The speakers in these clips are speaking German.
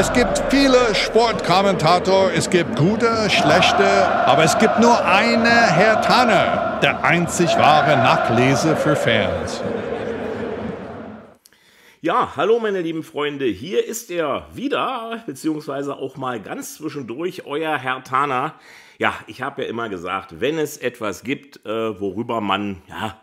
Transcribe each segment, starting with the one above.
Es gibt viele Sportkommentatoren, es gibt gute, schlechte, aber es gibt nur eine Herr Tanner, der einzig wahre Nachlese für Fans. Ja, hallo meine lieben Freunde, hier ist er wieder, beziehungsweise auch mal ganz zwischendurch, euer Herr Tana. Ja, ich habe ja immer gesagt, wenn es etwas gibt, äh, worüber man ja,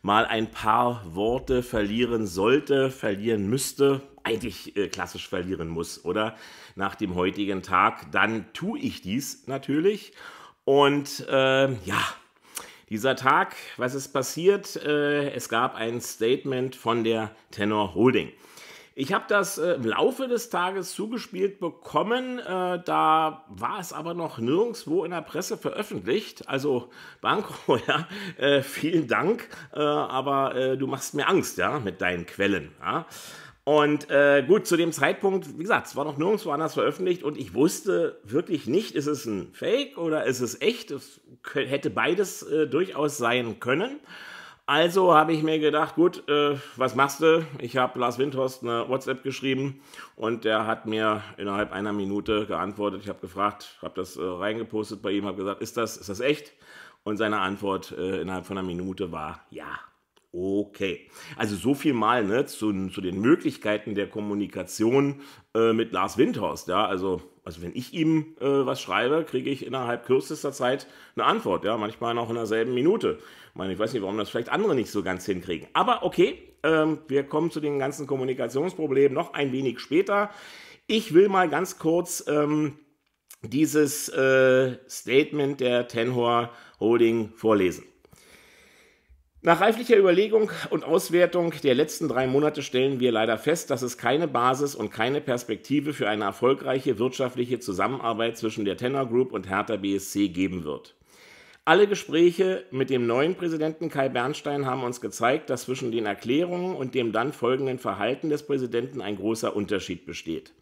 mal ein paar Worte verlieren sollte, verlieren müsste, eigentlich äh, klassisch verlieren muss, oder? Nach dem heutigen Tag, dann tue ich dies natürlich. Und äh, ja, dieser Tag, was ist passiert? Äh, es gab ein Statement von der Tenor Holding. Ich habe das äh, im Laufe des Tages zugespielt bekommen, äh, da war es aber noch nirgendwo in der Presse veröffentlicht. Also Banco, ja, äh, vielen Dank, äh, aber äh, du machst mir Angst, ja, mit deinen Quellen. Ja. Und äh, gut, zu dem Zeitpunkt, wie gesagt, es war noch nirgendwo anders veröffentlicht und ich wusste wirklich nicht, ist es ein Fake oder ist es echt? Es hätte beides äh, durchaus sein können. Also habe ich mir gedacht, gut, äh, was machst du? Ich habe Lars Windhorst eine WhatsApp geschrieben und der hat mir innerhalb einer Minute geantwortet. Ich habe gefragt, habe das äh, reingepostet bei ihm, habe gesagt, ist das, ist das echt? Und seine Antwort äh, innerhalb von einer Minute war ja. Okay. Also so viel mal ne, zu, zu den Möglichkeiten der Kommunikation äh, mit Lars Windhorst. Ja? Also, also wenn ich ihm äh, was schreibe, kriege ich innerhalb kürzester Zeit eine Antwort. Ja? Manchmal noch in derselben Minute. Ich, meine, ich weiß nicht, warum das vielleicht andere nicht so ganz hinkriegen. Aber okay, ähm, wir kommen zu den ganzen Kommunikationsproblemen noch ein wenig später. Ich will mal ganz kurz ähm, dieses äh, Statement der Tenhor Holding vorlesen. Nach reiflicher Überlegung und Auswertung der letzten drei Monate stellen wir leider fest, dass es keine Basis und keine Perspektive für eine erfolgreiche wirtschaftliche Zusammenarbeit zwischen der Tenor Group und Hertha BSC geben wird. Alle Gespräche mit dem neuen Präsidenten Kai Bernstein haben uns gezeigt, dass zwischen den Erklärungen und dem dann folgenden Verhalten des Präsidenten ein großer Unterschied besteht.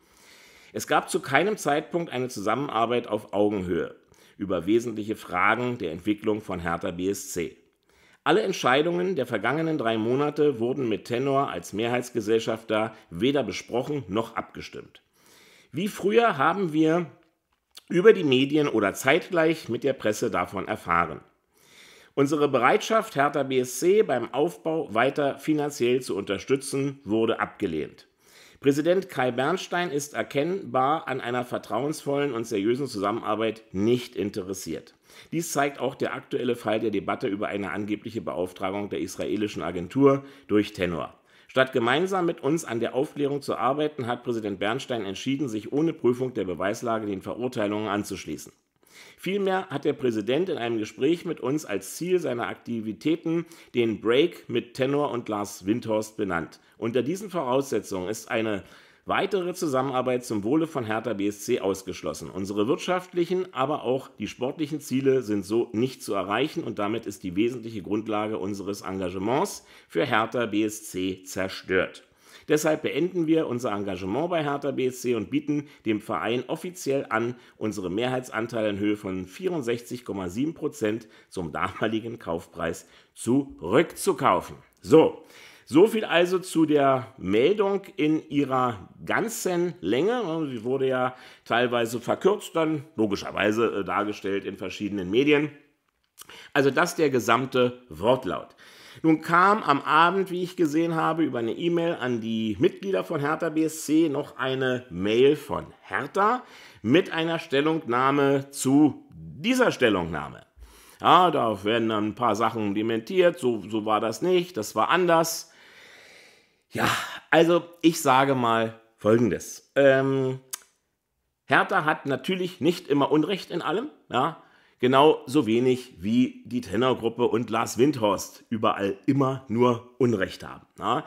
Es gab zu keinem Zeitpunkt eine Zusammenarbeit auf Augenhöhe über wesentliche Fragen der Entwicklung von Hertha BSC. Alle Entscheidungen der vergangenen drei Monate wurden mit Tenor als Mehrheitsgesellschafter weder besprochen noch abgestimmt. Wie früher haben wir über die Medien oder zeitgleich mit der Presse davon erfahren. Unsere Bereitschaft, Hertha BSC beim Aufbau weiter finanziell zu unterstützen, wurde abgelehnt. Präsident Kai Bernstein ist erkennbar an einer vertrauensvollen und seriösen Zusammenarbeit nicht interessiert. Dies zeigt auch der aktuelle Fall der Debatte über eine angebliche Beauftragung der israelischen Agentur durch Tenor. Statt gemeinsam mit uns an der Aufklärung zu arbeiten, hat Präsident Bernstein entschieden, sich ohne Prüfung der Beweislage den Verurteilungen anzuschließen. Vielmehr hat der Präsident in einem Gespräch mit uns als Ziel seiner Aktivitäten den Break mit Tenor und Lars Windhorst benannt. Unter diesen Voraussetzungen ist eine weitere Zusammenarbeit zum Wohle von Hertha BSC ausgeschlossen. Unsere wirtschaftlichen, aber auch die sportlichen Ziele sind so nicht zu erreichen und damit ist die wesentliche Grundlage unseres Engagements für Hertha BSC zerstört. Deshalb beenden wir unser Engagement bei Hertha BSC und bieten dem Verein offiziell an, unsere Mehrheitsanteile in Höhe von 64,7% Prozent zum damaligen Kaufpreis zurückzukaufen. So, so viel also zu der Meldung in ihrer ganzen Länge. Sie wurde ja teilweise verkürzt, dann logischerweise äh, dargestellt in verschiedenen Medien. Also das der gesamte Wortlaut. Nun kam am Abend, wie ich gesehen habe, über eine E-Mail an die Mitglieder von Hertha BSC noch eine Mail von Hertha mit einer Stellungnahme zu dieser Stellungnahme. Ja, da werden dann ein paar Sachen dementiert, so, so war das nicht, das war anders. Ja, also ich sage mal Folgendes. Ähm, Hertha hat natürlich nicht immer Unrecht in allem, ja, Genauso wenig wie die Tennergruppe und Lars Windhorst überall immer nur Unrecht haben. Ja,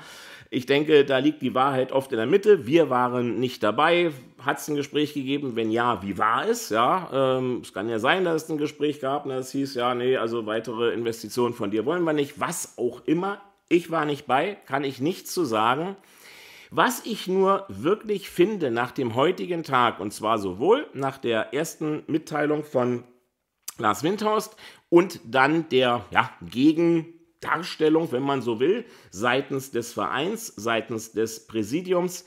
ich denke, da liegt die Wahrheit oft in der Mitte. Wir waren nicht dabei. Hat es ein Gespräch gegeben? Wenn ja, wie war es? Ja, ähm, es kann ja sein, dass es ein Gespräch gab, dass ne? es hieß, ja, nee, also weitere Investitionen von dir wollen wir nicht. Was auch immer. Ich war nicht bei, kann ich nichts zu sagen. Was ich nur wirklich finde nach dem heutigen Tag, und zwar sowohl nach der ersten Mitteilung von Lars Windhorst und dann der ja, Gegendarstellung, wenn man so will, seitens des Vereins, seitens des Präsidiums,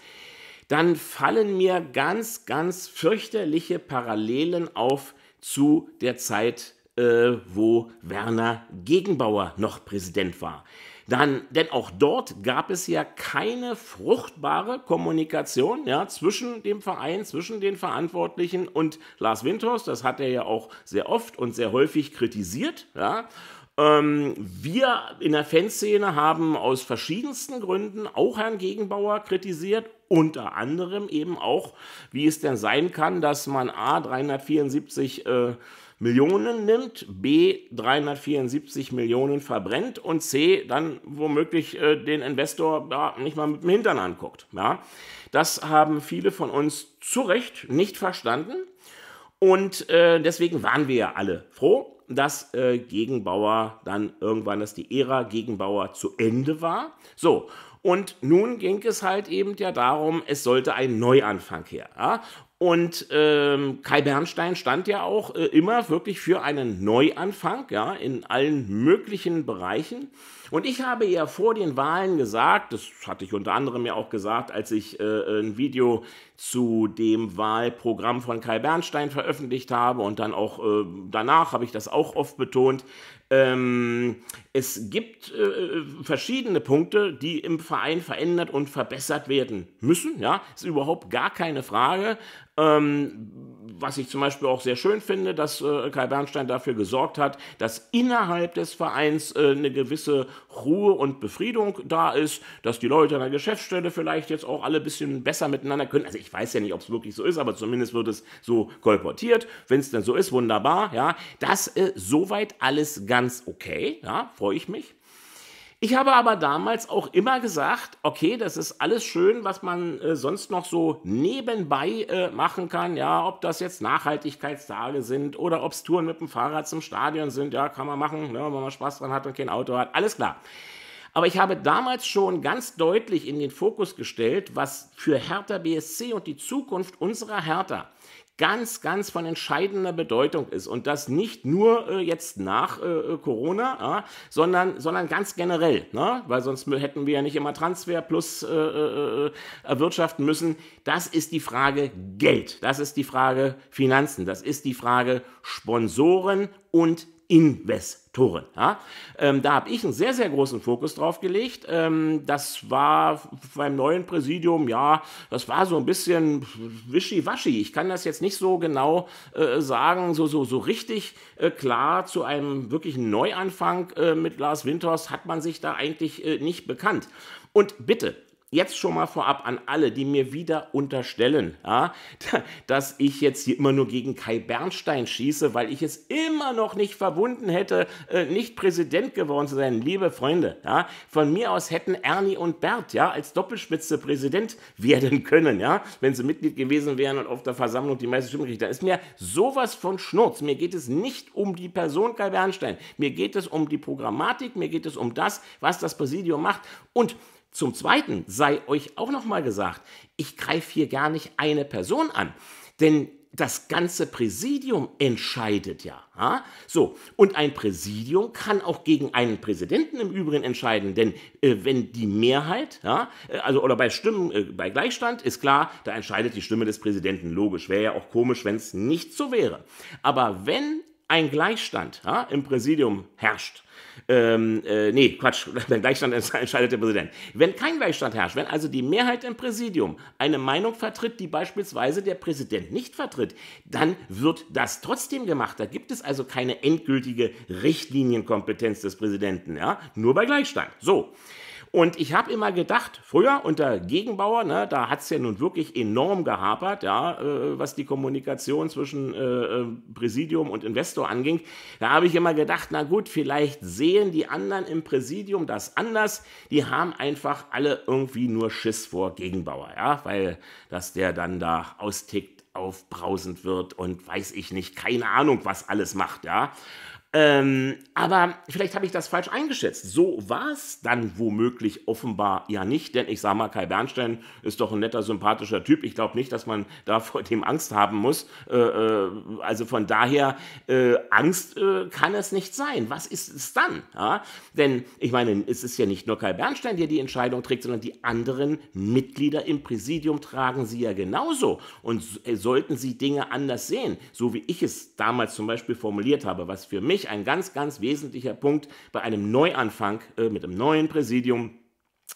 dann fallen mir ganz, ganz fürchterliche Parallelen auf zu der Zeit, äh, wo Werner Gegenbauer noch Präsident war. Dann, denn auch dort gab es ja keine fruchtbare Kommunikation ja, zwischen dem Verein, zwischen den Verantwortlichen und Lars Windhorst. Das hat er ja auch sehr oft und sehr häufig kritisiert. Ja. Ähm, wir in der Fanszene haben aus verschiedensten Gründen auch Herrn Gegenbauer kritisiert, unter anderem eben auch, wie es denn sein kann, dass man A 374 äh, Millionen nimmt, B 374 Millionen verbrennt und C dann womöglich äh, den Investor ja, nicht mal mit dem Hintern anguckt. Ja? Das haben viele von uns zu Recht nicht verstanden. Und äh, deswegen waren wir ja alle froh, dass äh, Gegenbauer dann irgendwann, dass die Ära Gegenbauer zu Ende war. So, und nun ging es halt eben ja darum, es sollte ein Neuanfang her. Ja? Und ähm, Kai Bernstein stand ja auch äh, immer wirklich für einen Neuanfang, ja, in allen möglichen Bereichen. Und ich habe ja vor den Wahlen gesagt, das hatte ich unter anderem ja auch gesagt, als ich äh, ein Video zu dem Wahlprogramm von Kai Bernstein veröffentlicht habe und dann auch äh, danach habe ich das auch oft betont, ähm, es gibt äh, verschiedene Punkte, die im Verein verändert und verbessert werden müssen. Ja, ist überhaupt gar keine Frage. Ähm, was ich zum Beispiel auch sehr schön finde, dass äh, Kai Bernstein dafür gesorgt hat, dass innerhalb des Vereins äh, eine gewisse Ruhe und Befriedung da ist, dass die Leute an der Geschäftsstelle vielleicht jetzt auch alle ein bisschen besser miteinander können. Also ich weiß ja nicht, ob es wirklich so ist, aber zumindest wird es so kolportiert. Wenn es denn so ist, wunderbar. Ja, das äh, soweit alles ganz okay. Ja, freue ich mich. Ich habe aber damals auch immer gesagt, okay, das ist alles schön, was man äh, sonst noch so nebenbei äh, machen kann. Ja, ob das jetzt Nachhaltigkeitstage sind oder ob es Touren mit dem Fahrrad zum Stadion sind, ja, kann man machen, ne, wenn man Spaß dran hat und kein Auto hat. Alles klar. Aber ich habe damals schon ganz deutlich in den Fokus gestellt, was für Hertha BSC und die Zukunft unserer Hertha ganz, ganz von entscheidender Bedeutung ist. Und das nicht nur äh, jetzt nach äh, äh Corona, äh, sondern, sondern ganz generell, ne? weil sonst hätten wir ja nicht immer Transfer plus äh, äh, äh, erwirtschaften müssen. Das ist die Frage Geld, das ist die Frage Finanzen, das ist die Frage Sponsoren und Investoren. Toren. Ja? Ähm, da habe ich einen sehr, sehr großen Fokus drauf gelegt. Ähm, das war beim neuen Präsidium, ja, das war so ein bisschen wischiwaschi. Ich kann das jetzt nicht so genau äh, sagen, so, so, so richtig äh, klar zu einem wirklichen Neuanfang äh, mit Lars Winters hat man sich da eigentlich äh, nicht bekannt. Und bitte, jetzt schon mal vorab an alle, die mir wieder unterstellen, ja, dass ich jetzt hier immer nur gegen Kai Bernstein schieße, weil ich es immer noch nicht verbunden hätte, äh, nicht Präsident geworden zu sein. Liebe Freunde, ja, von mir aus hätten Ernie und Bert ja, als Doppelspitze Präsident werden können, ja, wenn sie Mitglied gewesen wären und auf der Versammlung die meisten Stimmen kriegen. Da ist mir sowas von Schnurz. Mir geht es nicht um die Person Kai Bernstein. Mir geht es um die Programmatik, mir geht es um das, was das Präsidium macht. Und zum Zweiten sei euch auch nochmal gesagt, ich greife hier gar nicht eine Person an, denn das ganze Präsidium entscheidet ja. Ha? So, und ein Präsidium kann auch gegen einen Präsidenten im Übrigen entscheiden, denn äh, wenn die Mehrheit, ja, äh, also oder bei Stimmen, äh, bei Gleichstand ist klar, da entscheidet die Stimme des Präsidenten. Logisch, wäre ja auch komisch, wenn es nicht so wäre. Aber wenn ein Gleichstand ja, im Präsidium herrscht, ähm, äh, nee, Quatsch, wenn Gleichstand entscheidet der Präsident. Wenn kein Gleichstand herrscht, wenn also die Mehrheit im Präsidium eine Meinung vertritt, die beispielsweise der Präsident nicht vertritt, dann wird das trotzdem gemacht. Da gibt es also keine endgültige Richtlinienkompetenz des Präsidenten, ja, nur bei Gleichstand. So. Und ich habe immer gedacht, früher unter Gegenbauer, ne, da hat es ja nun wirklich enorm gehapert, ja, äh, was die Kommunikation zwischen äh, äh Präsidium und Investor anging. Da habe ich immer gedacht, na gut, vielleicht sehen die anderen im Präsidium das anders. Die haben einfach alle irgendwie nur Schiss vor Gegenbauer, ja, weil dass der dann da austickt aufbrausend wird und weiß ich nicht, keine Ahnung, was alles macht, ja. Ähm, aber vielleicht habe ich das falsch eingeschätzt. So war es dann womöglich offenbar ja nicht, denn ich sage mal, Kai Bernstein ist doch ein netter, sympathischer Typ. Ich glaube nicht, dass man da vor dem Angst haben muss. Äh, äh, also von daher, äh, Angst äh, kann es nicht sein. Was ist es dann? Ja? Denn ich meine, es ist ja nicht nur Kai Bernstein, der die Entscheidung trägt, sondern die anderen Mitglieder im Präsidium tragen sie ja genauso. Und äh, sollten sie Dinge anders sehen, so wie ich es damals zum Beispiel formuliert habe, was für mich ein ganz, ganz wesentlicher Punkt bei einem Neuanfang äh, mit einem neuen Präsidium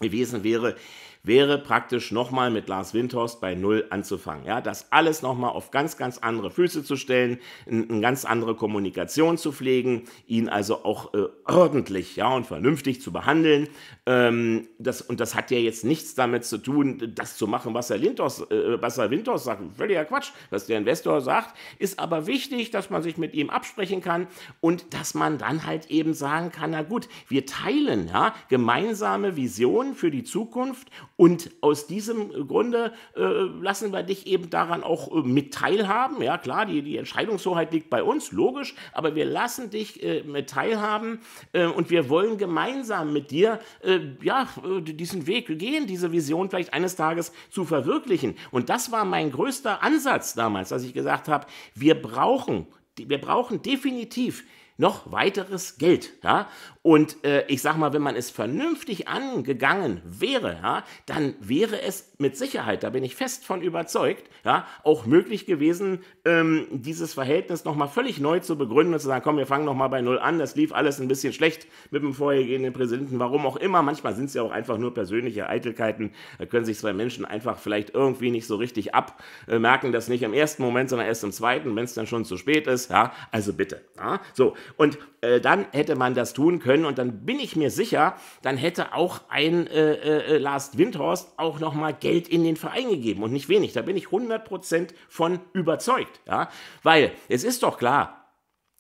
gewesen wäre, wäre praktisch nochmal mit Lars Windhorst bei Null anzufangen. Ja, das alles nochmal auf ganz, ganz andere Füße zu stellen, eine ganz andere Kommunikation zu pflegen, ihn also auch äh, ordentlich ja, und vernünftig zu behandeln, ähm, das, und das hat ja jetzt nichts damit zu tun, das zu machen, was Herr, Lindhorst, äh, was Herr Windhorst sagt. Völliger Quatsch, was der Investor sagt. Ist aber wichtig, dass man sich mit ihm absprechen kann und dass man dann halt eben sagen kann, na gut, wir teilen ja gemeinsame Visionen für die Zukunft und aus diesem Grunde äh, lassen wir dich eben daran auch äh, mit teilhaben. Ja klar, die, die Entscheidungshoheit liegt bei uns, logisch, aber wir lassen dich äh, mit teilhaben äh, und wir wollen gemeinsam mit dir äh, ja, diesen Weg gehen, diese Vision vielleicht eines Tages zu verwirklichen. Und das war mein größter Ansatz damals, dass ich gesagt habe, wir brauchen, wir brauchen definitiv noch weiteres Geld. Ja? Und äh, ich sag mal, wenn man es vernünftig angegangen wäre, ja, dann wäre es mit Sicherheit, da bin ich fest von überzeugt, ja, auch möglich gewesen, ähm, dieses Verhältnis nochmal völlig neu zu begründen und zu sagen, komm, wir fangen nochmal bei Null an, das lief alles ein bisschen schlecht mit dem vorhergehenden Präsidenten, warum auch immer. Manchmal sind es ja auch einfach nur persönliche Eitelkeiten, da können sich zwei Menschen einfach vielleicht irgendwie nicht so richtig abmerken, äh, das nicht im ersten Moment, sondern erst im zweiten, wenn es dann schon zu spät ist. Ja, also bitte. Ja, so, und äh, dann hätte man das tun können und dann bin ich mir sicher, dann hätte auch ein äh, äh, äh Lars Windhorst auch nochmal Geld in den Verein gegeben und nicht wenig. Da bin ich 100% von überzeugt. Ja? Weil es ist doch klar,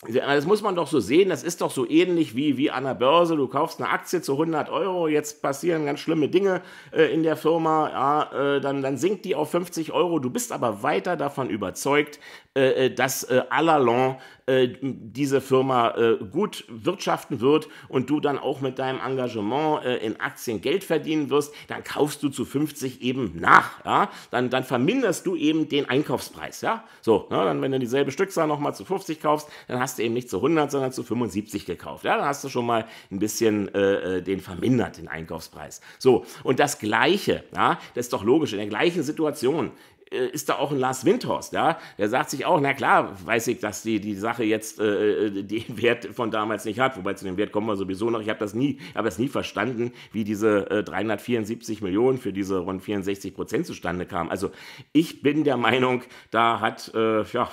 das muss man doch so sehen, das ist doch so ähnlich wie, wie an der Börse, du kaufst eine Aktie zu 100 Euro, jetzt passieren ganz schlimme Dinge äh, in der Firma, ja, äh, dann, dann sinkt die auf 50 Euro, du bist aber weiter davon überzeugt, äh, äh dass äh, Alalon äh, diese Firma äh, gut wirtschaften wird und du dann auch mit deinem Engagement äh, in Aktien Geld verdienen wirst, dann kaufst du zu 50 eben nach. Ja? Dann, dann verminderst du eben den Einkaufspreis. Ja? So, na, ne, dann, wenn du dieselbe Stückzahl nochmal zu 50 kaufst, dann hast du eben nicht zu 100, sondern zu 75 gekauft. Ja? Dann hast du schon mal ein bisschen äh, äh, den vermindert, den Einkaufspreis. So, und das Gleiche, ja? das ist doch logisch, in der gleichen Situation äh, ist da auch ein Lars Windhorst, ja? Der sagt sich auch, na klar, weiß ich, dass die, die Sache jetzt äh, äh den Wert von damals nicht hat, wobei zu dem Wert kommen wir sowieso noch. Ich habe das nie, habe das nie verstanden, wie diese äh, 374 Millionen für diese rund 64 Prozent zustande kamen. Also ich bin der Meinung, da hat, äh, ja,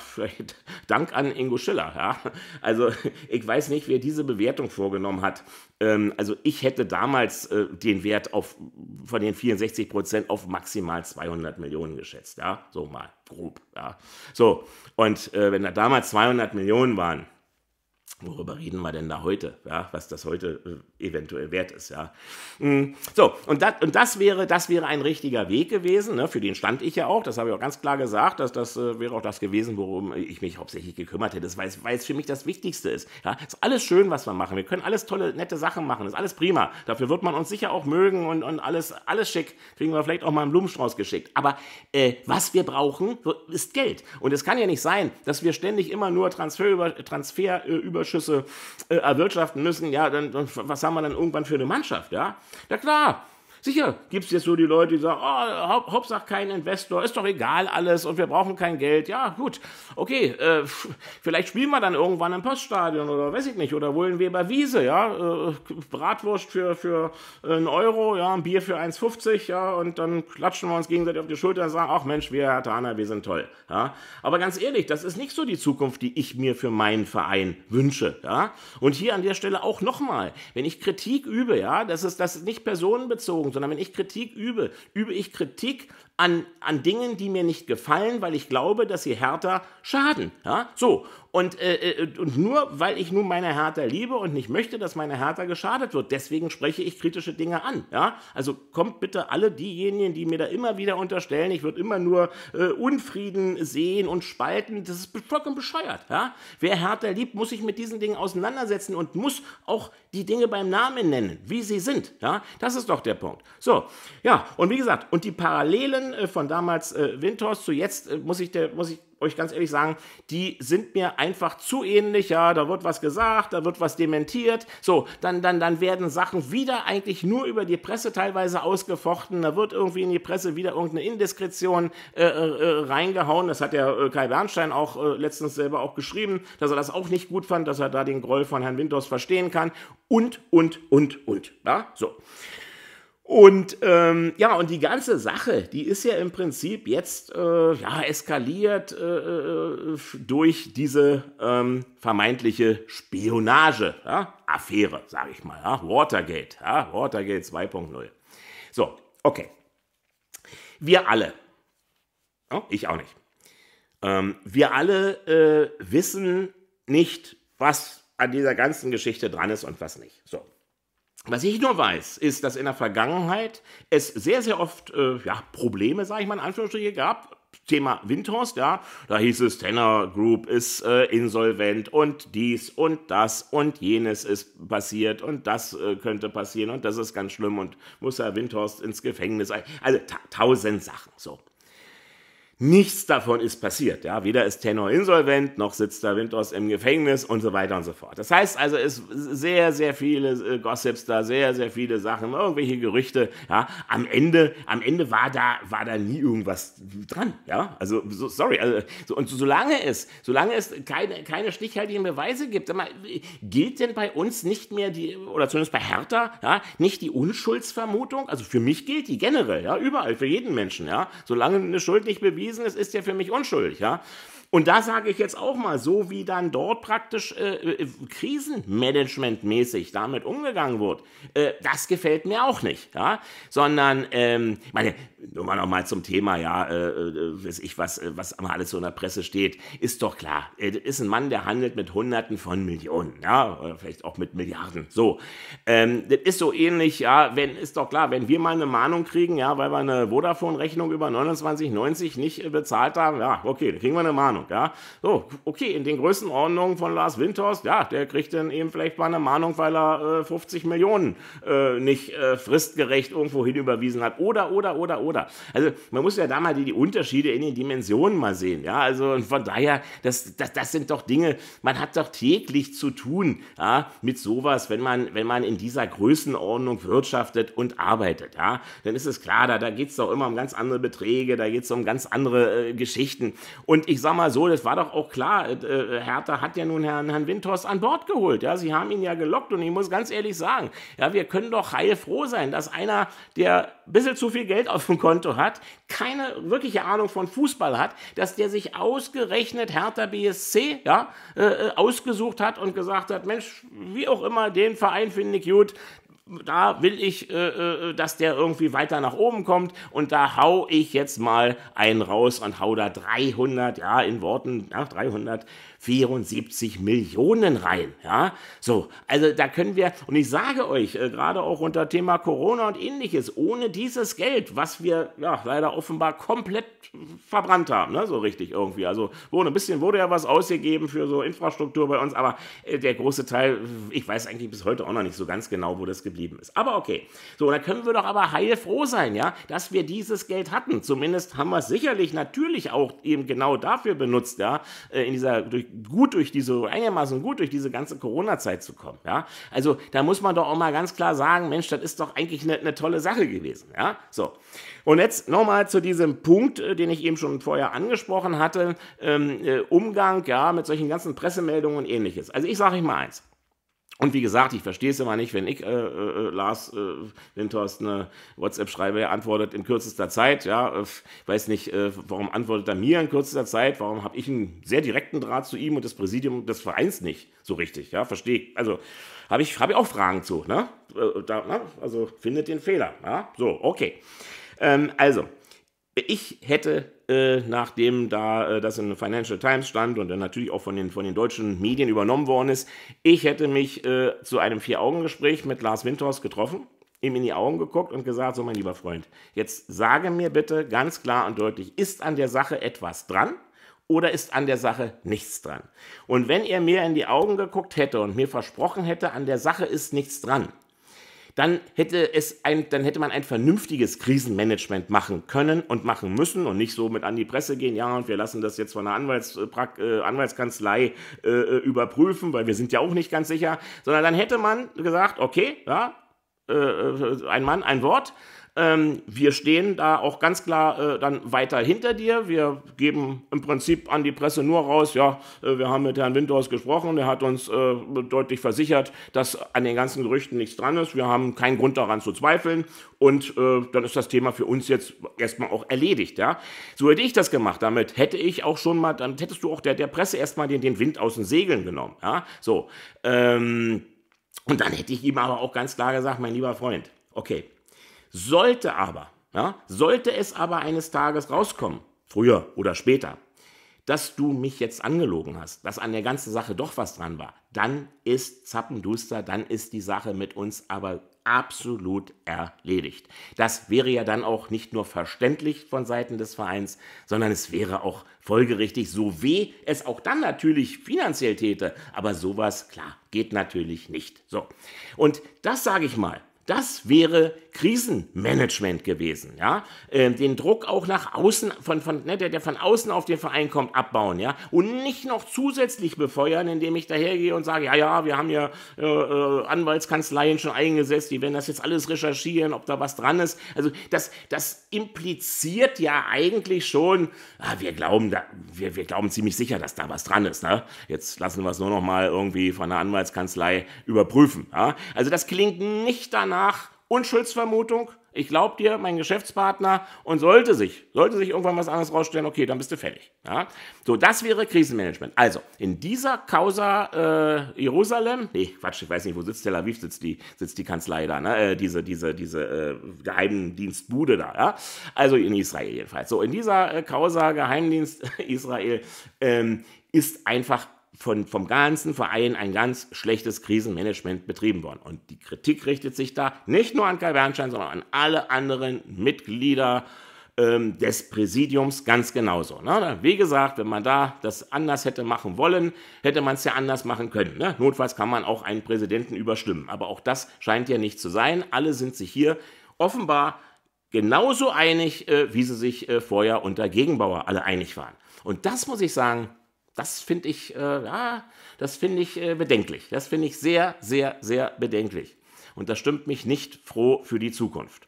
Dank an Ingo Schiller, ja? Also ich weiß nicht, wer diese Bewertung vorgenommen hat. Ähm, also ich hätte damals äh, den Wert auf, von den 64 Prozent auf maximal 200 Millionen geschätzt. Ja, so mal grob. Ja. So, und äh, wenn da damals 200 Millionen waren, worüber reden wir denn da heute, ja, was das heute äh, eventuell wert ist, ja. Mm, so, und, dat, und das, wäre, das wäre ein richtiger Weg gewesen, ne? für den stand ich ja auch, das habe ich auch ganz klar gesagt, dass das äh, wäre auch das gewesen, worum ich mich hauptsächlich gekümmert hätte, das, weil, weil es für mich das Wichtigste ist. Ja, ist alles schön, was wir machen, wir können alles tolle, nette Sachen machen, ist alles prima, dafür wird man uns sicher auch mögen und, und alles, alles schick, kriegen wir vielleicht auch mal einen Blumenstrauß geschickt, aber äh, was wir brauchen, ist Geld. Und es kann ja nicht sein, dass wir ständig immer nur Transfer über, Transfer, äh, über Torschüsse äh, erwirtschaften müssen, ja, dann was haben wir dann irgendwann für eine Mannschaft, ja? Ja klar, Sicher gibt es jetzt so die Leute, die sagen, oh, ah, hau Hauptsache kein Investor, ist doch egal alles und wir brauchen kein Geld. Ja, gut, okay, äh, vielleicht spielen wir dann irgendwann im Poststadion oder weiß ich nicht, oder holen wir bei Wiese, ja, äh, Bratwurst für, für äh, einen Euro, ja, ein Bier für 1,50, ja, und dann klatschen wir uns gegenseitig auf die Schulter und sagen, ach Mensch, wir Herr Hertaner, wir sind toll, ja. Aber ganz ehrlich, das ist nicht so die Zukunft, die ich mir für meinen Verein wünsche, ja. Und hier an der Stelle auch nochmal, wenn ich Kritik übe, ja, das ist, das ist nicht personenbezogen, sondern wenn ich Kritik übe, übe ich Kritik an, an Dingen, die mir nicht gefallen, weil ich glaube, dass sie Hertha schaden. Ja? So, und, äh, äh, und nur weil ich nun meine Hertha liebe und nicht möchte, dass meine Hertha geschadet wird, deswegen spreche ich kritische Dinge an. Ja? Also kommt bitte alle diejenigen, die mir da immer wieder unterstellen, ich würde immer nur äh, Unfrieden sehen und spalten, das ist vollkommen bescheuert. Ja? Wer Hertha liebt, muss sich mit diesen Dingen auseinandersetzen und muss auch die Dinge beim Namen nennen, wie sie sind. Ja? Das ist doch der Punkt. So, ja, und wie gesagt, und die Parallelen äh, von damals äh, Winters zu jetzt äh, muss ich der muss ich euch ganz ehrlich sagen, die sind mir einfach zu ähnlich. Ja, da wird was gesagt, da wird was dementiert. So, dann, dann, dann werden Sachen wieder eigentlich nur über die Presse teilweise ausgefochten. Da wird irgendwie in die Presse wieder irgendeine Indiskretion äh, äh, äh reingehauen. Das hat der äh, Kai Bernstein auch äh, letztens selber auch geschrieben, dass er das auch nicht gut fand, dass er da den Groll von Herrn Winters verstehen kann. Und, und, und, und. Ja, so. Und ähm, ja, und die ganze Sache, die ist ja im Prinzip jetzt äh, ja, eskaliert äh, äh durch diese ähm, vermeintliche Spionage-Affäre, ja? sage ich mal. Ja? Watergate, ja? Watergate 2.0. So, okay. Wir alle, oh, ich auch nicht, ähm, wir alle äh, wissen nicht, was an dieser ganzen Geschichte dran ist und was nicht. So, was ich nur weiß, ist, dass in der Vergangenheit es sehr, sehr oft äh, ja, Probleme, sage ich mal in Anführungsstrichen, gab, Thema Windhorst, ja, da hieß es, Tenor Group ist äh, insolvent und dies und das und jenes ist passiert und das äh, könnte passieren und das ist ganz schlimm und muss Herr Windhorst ins Gefängnis. Also tausend Sachen, so. Nichts davon ist passiert. Ja? Weder ist Tenor insolvent, noch sitzt da Windhorst im Gefängnis und so weiter und so fort. Das heißt also, es sehr, sehr viele äh, Gossips da, sehr, sehr viele Sachen, irgendwelche Gerüchte. Ja? Am, Ende, am Ende war da, war da nie irgendwas dran. Ja? Also, so, sorry. Also, so, und solange es, solange es keine, keine stichhaltigen Beweise gibt, mal, gilt denn bei uns nicht mehr die, oder zumindest bei Hertha, ja, nicht die Unschuldsvermutung? Also für mich gilt die generell, ja, überall, für jeden Menschen. Ja? Solange eine Schuld nicht bewiesen erwiesen ist, ist ja für mich unschuldig. Ja? Und da sage ich jetzt auch mal, so wie dann dort praktisch äh, äh, krisenmanagementmäßig damit umgegangen wird, äh, das gefällt mir auch nicht. Ja? Sondern, ähm, meine, nur mal nochmal zum Thema, ja, äh, äh weiß ich, was, äh, was alles so in der Presse steht, ist doch klar, äh, ist ein Mann, der handelt mit Hunderten von Millionen, ja, oder vielleicht auch mit Milliarden. So, ähm, das ist so ähnlich, ja, wenn, ist doch klar, wenn wir mal eine Mahnung kriegen, ja, weil wir eine Vodafone-Rechnung über 29,90 nicht bezahlt haben, ja, okay, da kriegen wir eine Mahnung. Ahnung, ja. So, okay, in den Größenordnungen von Lars Windhorst, ja, der kriegt dann eben vielleicht mal eine Mahnung, weil er äh, 50 Millionen äh, nicht äh, fristgerecht irgendwo hinüberwiesen hat. Oder, oder, oder, oder. Also man muss ja da mal die, die Unterschiede in den Dimensionen mal sehen, ja. Also von daher, das, das, das sind doch Dinge, man hat doch täglich zu tun, ja, mit sowas, wenn man, wenn man in dieser Größenordnung wirtschaftet und arbeitet, ja. Dann ist es klar, da, da geht es doch immer um ganz andere Beträge, da geht es um ganz andere äh, Geschichten. Und ich sag mal, mal so, das war doch auch klar. Äh, äh, Hertha hat ja nun Herrn, Herrn Windhorst an Bord geholt. Ja, sie haben ihn ja gelockt und ich muss ganz ehrlich sagen, ja, wir können doch heilfroh sein, dass einer, der ein bisschen zu viel Geld auf dem Konto hat, keine wirkliche Ahnung von Fußball hat, dass der sich ausgerechnet Hertha BSC ja, äh, äh, ausgesucht hat und gesagt hat, Mensch, wie auch immer, den Verein finde ich gut, da will ich, äh, äh, dass der irgendwie weiter nach oben kommt und da hau ich jetzt mal einen raus und hau da 300, ja, in Worten, ja, 300 74 Millionen rein. Ja, so, also da können wir, und ich sage euch, äh, gerade auch unter Thema Corona und ähnliches, ohne dieses Geld, was wir ja leider offenbar komplett verbrannt haben, ne, so richtig irgendwie. Also, wo ein bisschen wurde ja was ausgegeben für so Infrastruktur bei uns, aber äh, der große Teil, ich weiß eigentlich bis heute auch noch nicht so ganz genau, wo das geblieben ist. Aber okay, so, da können wir doch aber heilfroh sein, ja, dass wir dieses Geld hatten. Zumindest haben wir es sicherlich natürlich auch eben genau dafür benutzt, ja, äh, in dieser durch gut durch diese, einigermaßen gut durch diese ganze Corona-Zeit zu kommen. Ja? Also da muss man doch auch mal ganz klar sagen, Mensch, das ist doch eigentlich eine, eine tolle Sache gewesen. Ja? So. Und jetzt nochmal zu diesem Punkt, äh, den ich eben schon vorher angesprochen hatte, ähm, äh, Umgang ja, mit solchen ganzen Pressemeldungen und ähnliches. Also ich sage euch mal eins. Und wie gesagt, ich verstehe es immer nicht, wenn ich äh, äh, äh Lars äh, Winters eine WhatsApp schreibe, er antwortet in kürzester Zeit. Ja, äh, weiß nicht, äh, warum antwortet er mir in kürzester Zeit? Warum habe ich einen sehr direkten Draht zu ihm und das Präsidium des Vereins nicht so richtig? Ja, verstehe. Also habe ich, hab ich auch Fragen zu. Ne? Äh, Da, na, ne? also findet den Fehler. Ja? So, okay. Ähm, also, ich hätte, äh, nachdem da äh, das in Financial Times stand und dann natürlich auch von den, von den deutschen Medien übernommen worden ist, ich hätte mich äh, zu einem Vier-Augen-Gespräch mit Lars Windhorst getroffen, ihm in die Augen geguckt und gesagt, so mein lieber Freund, jetzt sage mir bitte ganz klar und deutlich, ist an der Sache etwas dran? Oder ist an der Sache nichts dran? Und wenn er mir in die Augen geguckt hätte und mir versprochen hätte, an der Sache ist nichts dran, dann hätte, es ein, dann hätte man ein vernünftiges Krisenmanagement machen können und machen müssen und nicht so mit an die Presse gehen, ja, und wir lassen das jetzt von der Anwalts, äh, äh Anwaltskanzlei äh, äh, überprüfen, weil wir sind ja auch nicht ganz sicher, sondern dann hätte man gesagt, okay, ja, äh, äh ein Mann, ein Wort, ähm, wir stehen da auch ganz klar äh, dann weiter hinter dir. Wir geben im Prinzip an die Presse nur raus, ja, äh, wir haben mit Herrn Windhorst gesprochen, er hat uns äh, deutlich versichert, dass an den ganzen Gerüchten nichts dran ist. Wir haben keinen Grund daran zu zweifeln und äh, dann ist das Thema für uns jetzt erstmal auch erledigt. Ja? So hätte ich das gemacht. Damit hätte ich auch schon mal, dann hättest du auch der, der Presse erstmal den, den Wind aus den Segeln genommen. Ja? So. Ähm, und dann hätte ich ihm aber auch ganz klar gesagt, mein lieber Freund, okay, sollte aber, ja, sollte es aber eines Tages rauskommen, früher oder später, dass du mich jetzt angelogen hast, dass an der ganzen Sache doch was dran war, dann ist Zappenduster, dann ist die Sache mit uns aber absolut erledigt. Das wäre ja dann auch nicht nur verständlich von Seiten des Vereins, sondern es wäre auch folgerichtig, so weh es auch dann natürlich finanziell täte. Aber sowas, klar, geht natürlich nicht. So. Und das sage ich mal, das wäre Krisenmanagement gewesen, ja. Ähm, den Druck auch nach außen, von, von, ne, der, der von außen auf den Verein kommt, abbauen, ja. Und nicht noch zusätzlich befeuern, indem ich dahergehe und sage, ja, ja, wir haben ja äh, äh, Anwaltskanzleien schon eingesetzt, die werden das jetzt alles recherchieren, ob da was dran ist. Also das, das impliziert ja eigentlich schon, ah, wir glauben, da, wir, wir glauben ziemlich sicher, dass da was dran ist. Ne? Jetzt lassen wir es nur noch mal irgendwie von der Anwaltskanzlei überprüfen. Ja? Also das klingt nicht danach, nach Unschuldsvermutung, ich glaube dir, mein Geschäftspartner, und sollte sich, sollte sich irgendwann was anderes rausstellen, okay, dann bist du fällig. Ja? So, das wäre Krisenmanagement. Also, in dieser Causa äh, Jerusalem, nee, Quatsch, ich weiß nicht, wo sitzt Tel Aviv, sitzt die, sitzt die Kanzlei da, ne? Äh, diese, diese, diese äh, Geheimdienstbude da, ja? Also in Israel jedenfalls. So, in dieser äh, Causa Geheimdienst Israel ähm, ist einfach von, vom ganzen Verein ein ganz schlechtes Krisenmanagement betrieben worden. Und die Kritik richtet sich da nicht nur an Kai Bernstein, sondern an alle anderen Mitglieder ähm, des Präsidiums ganz genauso. Ne? Wie gesagt, wenn man da das anders hätte machen wollen, hätte man es ja anders machen können. Ne? Notfalls kann man auch einen Präsidenten überstimmen. Aber auch das scheint ja nicht zu sein. Alle sind sich hier offenbar genauso einig, äh, wie sie sich äh, vorher unter Gegenbauer alle einig waren. Und das muss ich sagen, das finde ich, äh, das finde ich äh, bedenklich. Das finde ich sehr, sehr, sehr bedenklich. Und das stimmt mich nicht froh für die Zukunft.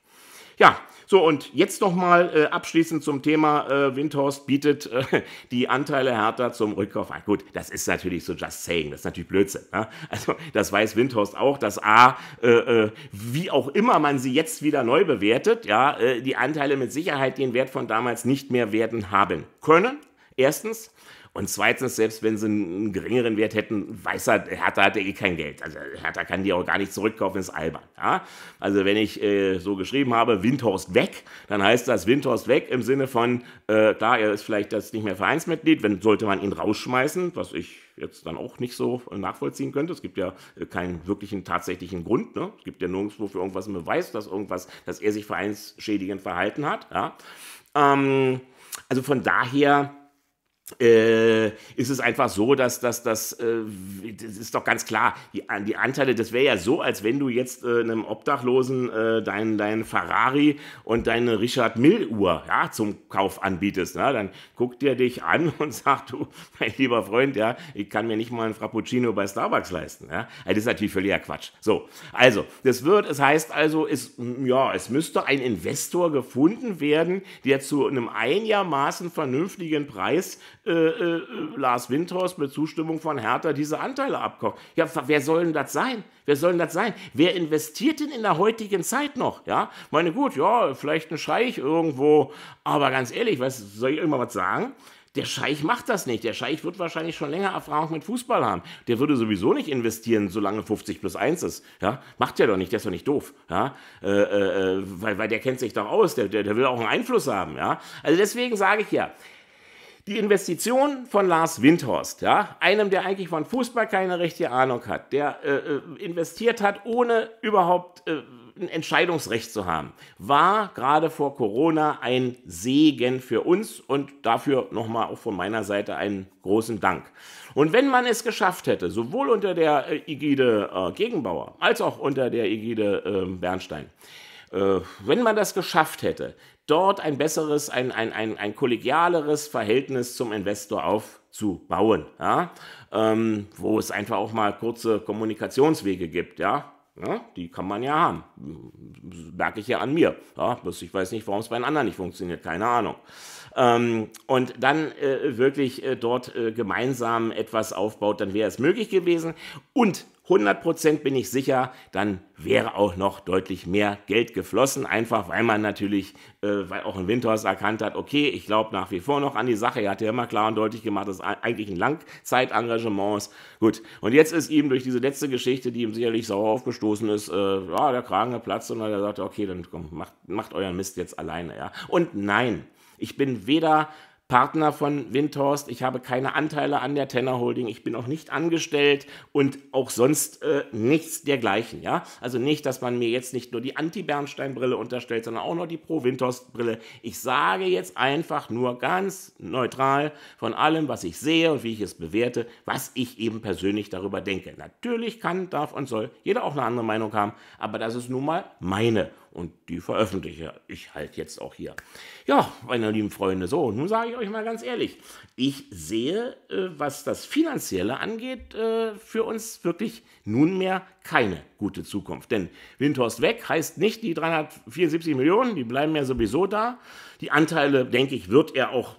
Ja, so und jetzt nochmal äh, abschließend zum Thema äh, Windhorst bietet äh, die Anteile Hertha zum Rückkauf an. Gut, das ist natürlich so just saying, das ist natürlich Blödsinn. Ne? Also das weiß Windhorst auch, dass A, äh, äh wie auch immer man sie jetzt wieder neu bewertet, ja, äh, die Anteile mit Sicherheit den Wert von damals nicht mehr werden haben können. Erstens. Und zweitens, selbst wenn sie einen geringeren Wert hätten, weiß er, Hertha hat ja eh kein Geld. Also Hertha kann die auch gar nicht zurückkaufen, ist albern. Ja? Also wenn ich äh, so geschrieben habe, Windhorst weg, dann heißt das Windhorst weg im Sinne von, äh, klar, er ist vielleicht das nicht mehr Vereinsmitglied, wenn sollte man ihn rausschmeißen, was ich jetzt dann auch nicht so nachvollziehen könnte. Es gibt ja äh, keinen wirklichen tatsächlichen Grund. Ne? Es gibt ja nirgendwo für irgendwas einen Beweis, dass irgendwas, dass er sich vereinsschädigend verhalten hat. Ja? Ähm, also von daher äh, ist es einfach so, dass, dass, dass äh, das ist doch ganz klar, die, die Anteile, das wäre ja so, als wenn du jetzt äh, einem Obdachlosen äh, deinen dein Ferrari und deine Richard Mill Uhr ja, zum Kauf anbietest. Ne? Dann guckt der dich an und sagt, du, mein lieber Freund, ja, ich kann mir nicht mal einen Frappuccino bei Starbucks leisten. Ja? Also das ist natürlich völliger Quatsch. So, also, das wird, es das heißt also, es, ja, es müsste ein Investor gefunden werden, der zu einem einigermaßen vernünftigen Preis äh, äh, Lars Windhorst mit Zustimmung von Hertha diese Anteile abkauft. Ja, wer soll denn das sein? Wer soll denn das sein? Wer investiert denn in der heutigen Zeit noch? Ja, meine gut, ja, vielleicht ein Scheich irgendwo, aber ganz ehrlich, was, soll ich irgendwann was sagen? Der Scheich macht das nicht. Der Scheich wird wahrscheinlich schon länger Erfahrung mit Fußball haben. Der würde sowieso nicht investieren, solange 50 plus 1 ist. Ja? Macht der doch nicht, der ist doch nicht doof. Ja? Äh, äh, äh, weil, weil der kennt sich doch aus, der, der, der will auch einen Einfluss haben. Ja? Also deswegen sage ich ja, die Investition von Lars Windhorst, ja, einem, der eigentlich von Fußball keine richtige Ahnung hat, der äh, äh, investiert hat, ohne überhaupt äh, ein Entscheidungsrecht zu haben, war gerade vor Corona ein Segen für uns und dafür nochmal auch von meiner Seite einen großen Dank. Und wenn man es geschafft hätte, sowohl unter der äh, Ägide äh, Gegenbauer als auch unter der Ägide ähm, Bernstein, äh, wenn man das geschafft hätte, dort ein besseres, ein, ein, ein, ein kollegialeres Verhältnis zum Investor aufzubauen, ja? Ähm, wo es einfach auch mal kurze Kommunikationswege gibt, ja, ja, ne, die kann man ja haben. Merke ich ja an mir. Ja, bloß ich weiß nicht, warum es bei den anderen nicht funktioniert. Keine Ahnung. Ähm, und dann äh, wirklich äh, dort äh, gemeinsam etwas aufbaut, dann wäre es möglich gewesen. Und 100 bin ich sicher, dann wäre auch noch deutlich mehr Geld geflossen, einfach weil man natürlich, äh, weil auch ein Winters erkannt hat, okay, ich glaube nach wie vor noch an die Sache. Er hat ja immer klar und deutlich gemacht, dass eigentlich ein Langzeitengagement ist. Gut, und jetzt ist ihm durch diese letzte Geschichte, die ihm sicherlich sauer aufgestoßen ist, äh, ja, der Kragen geplatzt und er sagte, okay, dann komm, macht, macht euren Mist jetzt alleine. Ja. Und nein, ich bin weder Partner von Windhorst, ich habe keine Anteile an der Tenor Holding, ich bin auch nicht angestellt und auch sonst äh, nichts dergleichen. Ja? Also nicht, dass man mir jetzt nicht nur die Anti-Bernstein-Brille unterstellt, sondern auch noch die Pro-Windhorst-Brille. Ich sage jetzt einfach nur ganz neutral von allem, was ich sehe und wie ich es bewerte, was ich eben persönlich darüber denke. Natürlich kann, darf und soll jeder auch eine andere Meinung haben, aber das ist nun mal meine und die veröffentliche ich halt jetzt auch hier. Ja, meine lieben Freunde, so, nun sage ich euch mal ganz ehrlich, ich sehe, äh, was das Finanzielle angeht, äh, für uns wirklich nunmehr keine gute Zukunft. Denn Windhorst weg heißt nicht, die 374 Millionen, die bleiben ja sowieso da. Die Anteile, denke ich, wird er auch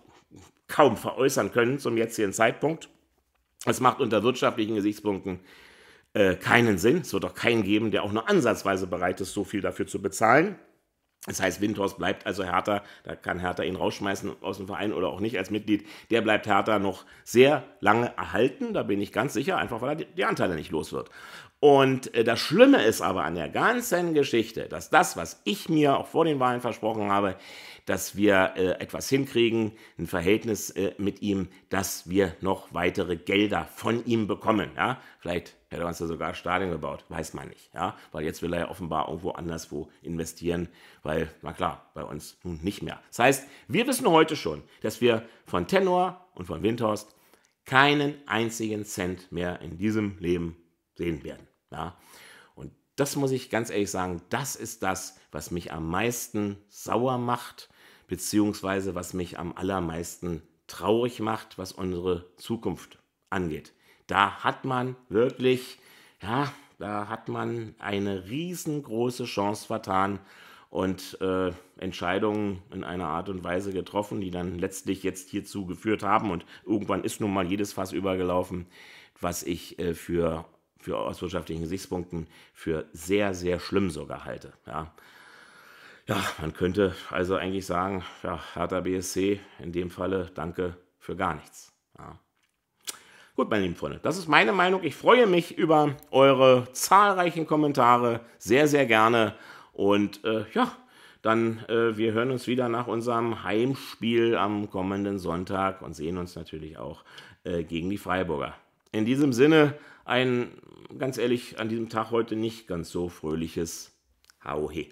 kaum veräußern können zum jetzigen Zeitpunkt. Es macht unter wirtschaftlichen Gesichtspunkten äh, keinen Sinn. Es wird auch keinen geben, der auch nur ansatzweise bereit ist, so viel dafür zu bezahlen. Das heißt, Windhorst bleibt also Hertha, da kann Hertha ihn rausschmeißen aus dem Verein oder auch nicht als Mitglied. Der bleibt Hertha noch sehr lange erhalten, da bin ich ganz sicher, einfach weil er die Anteile nicht los wird. Und äh, das Schlimme ist aber an der ganzen Geschichte, dass das, was ich mir auch vor den Wahlen versprochen habe, dass wir äh, etwas hinkriegen, ein Verhältnis äh, mit ihm, dass wir noch weitere Gelder von ihm bekommen. Ja? Vielleicht hätte er uns ja sogar ein Stadion gebaut, weiß man nicht. Ja? Weil jetzt will er ja offenbar irgendwo anderswo investieren, weil, na klar, bei uns nun nicht mehr. Das heißt, wir wissen heute schon, dass wir von Tenor und von Windhorst keinen einzigen Cent mehr in diesem Leben sehen werden. Ja? Und das muss ich ganz ehrlich sagen, das ist das, was mich am meisten sauer macht, beziehungsweise was mich am allermeisten traurig macht, was unsere Zukunft angeht. Da hat man wirklich, ja, da hat man eine riesengroße Chance vertan und äh, Entscheidungen in einer Art und Weise getroffen, die dann letztlich jetzt hierzu geführt haben. Und irgendwann ist nun mal jedes Fass übergelaufen, was ich äh, für für aus wirtschaftlichen Gesichtspunkten für sehr, sehr schlimm sogar halte. Ja. ja, man könnte also eigentlich sagen, ja, Hertha BSC in dem Falle danke für gar nichts. Ja. Gut, meine lieben Freunde, das ist meine Meinung. Ich freue mich über eure zahlreichen Kommentare sehr, sehr gerne. Und äh, ja, dann äh, wir hören uns wieder nach unserem Heimspiel am kommenden Sonntag und sehen uns natürlich auch äh, gegen die Freiburger. In diesem Sinne, einen ganz ehrlich an diesem Tag heute nicht ganz so fröhliches Hauhe.